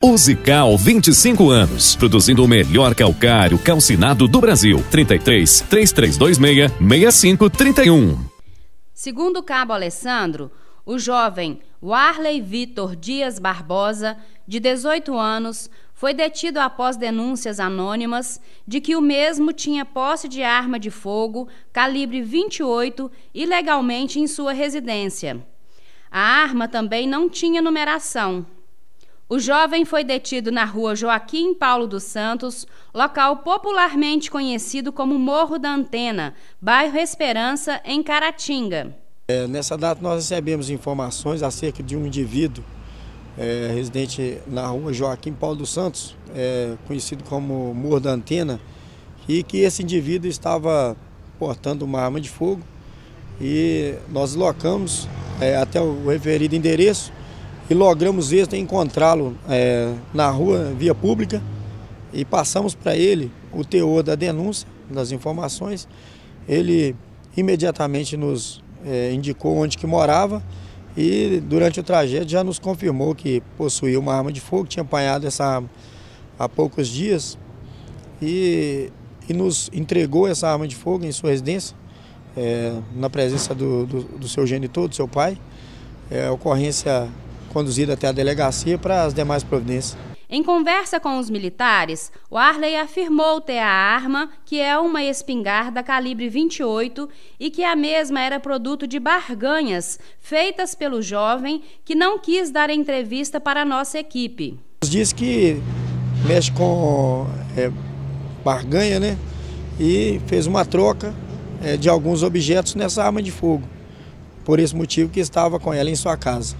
Usical 25 anos, produzindo o melhor calcário calcinado do Brasil. 33 3326 6531. Segundo o cabo Alessandro, o jovem Warley Vitor Dias Barbosa, de 18 anos, foi detido após denúncias anônimas de que o mesmo tinha posse de arma de fogo calibre 28 ilegalmente em sua residência. A arma também não tinha numeração. O jovem foi detido na rua Joaquim Paulo dos Santos, local popularmente conhecido como Morro da Antena, bairro Esperança, em Caratinga. É, nessa data nós recebemos informações acerca de um indivíduo é, residente na rua Joaquim Paulo dos Santos, é, conhecido como Morro da Antena, e que esse indivíduo estava portando uma arma de fogo e nós locamos é, até o referido endereço e logramos êxito em encontrá-lo é, na rua, via pública, e passamos para ele o teor da denúncia, das informações. Ele imediatamente nos é, indicou onde que morava e durante o trajeto já nos confirmou que possuía uma arma de fogo, tinha apanhado essa arma há poucos dias e, e nos entregou essa arma de fogo em sua residência, é, na presença do, do, do, seu genitor, do seu pai. É, ocorrência conduzido até a delegacia para as demais providências. Em conversa com os militares, o Arley afirmou ter a arma, que é uma espingarda calibre 28, e que a mesma era produto de barganhas feitas pelo jovem que não quis dar entrevista para a nossa equipe. Diz que mexe com é, barganha, né? E fez uma troca é, de alguns objetos nessa arma de fogo. Por esse motivo que estava com ela em sua casa.